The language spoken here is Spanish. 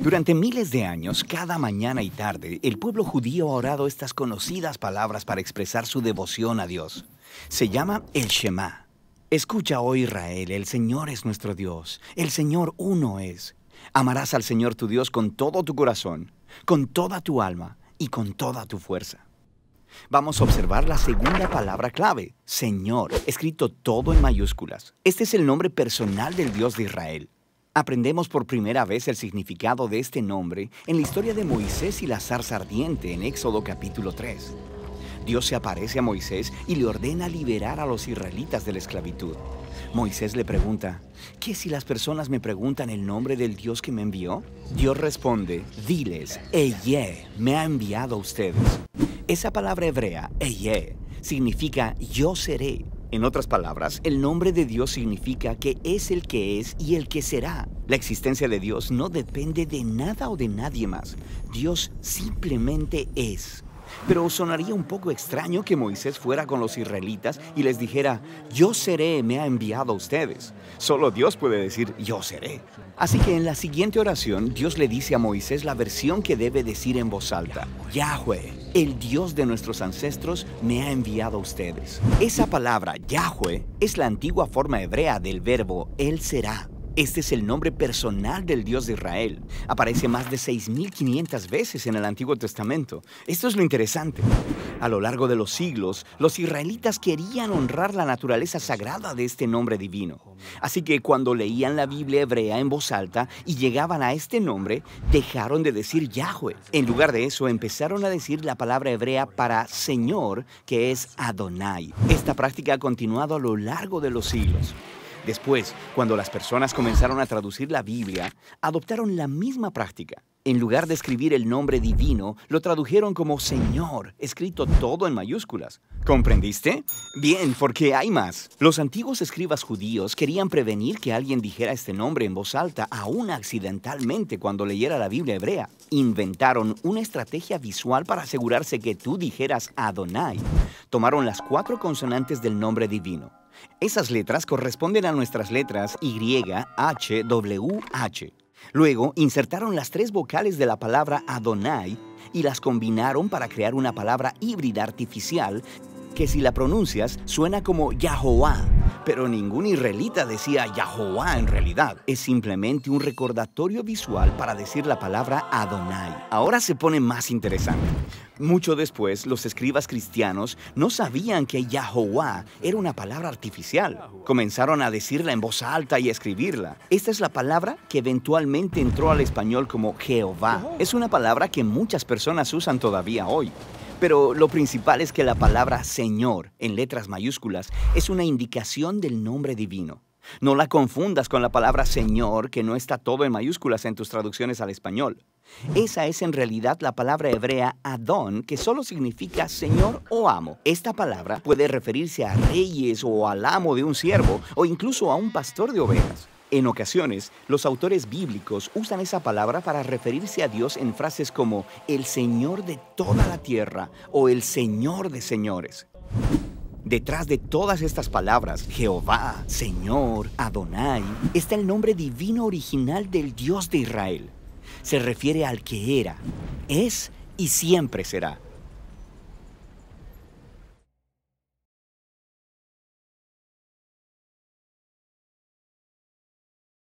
Durante miles de años, cada mañana y tarde, el pueblo judío ha orado estas conocidas palabras para expresar su devoción a Dios. Se llama el Shema. Escucha, oh Israel, el Señor es nuestro Dios, el Señor uno es. Amarás al Señor tu Dios con todo tu corazón, con toda tu alma y con toda tu fuerza. Vamos a observar la segunda palabra clave, Señor, escrito todo en mayúsculas. Este es el nombre personal del Dios de Israel. Aprendemos por primera vez el significado de este nombre en la historia de Moisés y la zarza ardiente en Éxodo capítulo 3. Dios se aparece a Moisés y le ordena liberar a los israelitas de la esclavitud. Moisés le pregunta, ¿qué si las personas me preguntan el nombre del Dios que me envió? Dios responde, diles, Eye, me ha enviado a ustedes. Esa palabra hebrea, Eye, significa yo seré, en otras palabras, el nombre de Dios significa que es el que es y el que será. La existencia de Dios no depende de nada o de nadie más. Dios simplemente es. Pero sonaría un poco extraño que Moisés fuera con los israelitas y les dijera, yo seré, me ha enviado a ustedes. Solo Dios puede decir, yo seré. Así que en la siguiente oración, Dios le dice a Moisés la versión que debe decir en voz alta, Yahweh, el Dios de nuestros ancestros, me ha enviado a ustedes. Esa palabra, Yahweh, es la antigua forma hebrea del verbo, Él será. Este es el nombre personal del Dios de Israel. Aparece más de 6.500 veces en el Antiguo Testamento. Esto es lo interesante. A lo largo de los siglos, los israelitas querían honrar la naturaleza sagrada de este nombre divino. Así que cuando leían la Biblia hebrea en voz alta y llegaban a este nombre, dejaron de decir Yahweh. En lugar de eso, empezaron a decir la palabra hebrea para Señor, que es Adonai. Esta práctica ha continuado a lo largo de los siglos. Después, cuando las personas comenzaron a traducir la Biblia, adoptaron la misma práctica. En lugar de escribir el nombre divino, lo tradujeron como Señor, escrito todo en mayúsculas. ¿Comprendiste? Bien, porque hay más. Los antiguos escribas judíos querían prevenir que alguien dijera este nombre en voz alta, aún accidentalmente, cuando leyera la Biblia hebrea. Inventaron una estrategia visual para asegurarse que tú dijeras Adonai. Tomaron las cuatro consonantes del nombre divino, esas letras corresponden a nuestras letras Y, H, W, H. Luego insertaron las tres vocales de la palabra Adonai y las combinaron para crear una palabra híbrida artificial que si la pronuncias suena como Yahoo. Pero ningún israelita decía Yahová en realidad. Es simplemente un recordatorio visual para decir la palabra Adonai. Ahora se pone más interesante. Mucho después, los escribas cristianos no sabían que Yahová era una palabra artificial. Comenzaron a decirla en voz alta y a escribirla. Esta es la palabra que eventualmente entró al español como Jehová. Es una palabra que muchas personas usan todavía hoy. Pero lo principal es que la palabra Señor, en letras mayúsculas, es una indicación del nombre divino. No la confundas con la palabra Señor, que no está todo en mayúsculas en tus traducciones al español. Esa es en realidad la palabra hebrea Adón, que solo significa Señor o amo. Esta palabra puede referirse a reyes o al amo de un siervo o incluso a un pastor de ovejas. En ocasiones, los autores bíblicos usan esa palabra para referirse a Dios en frases como el Señor de toda la tierra o el Señor de señores. Detrás de todas estas palabras, Jehová, Señor, Adonai, está el nombre divino original del Dios de Israel. Se refiere al que era, es y siempre será.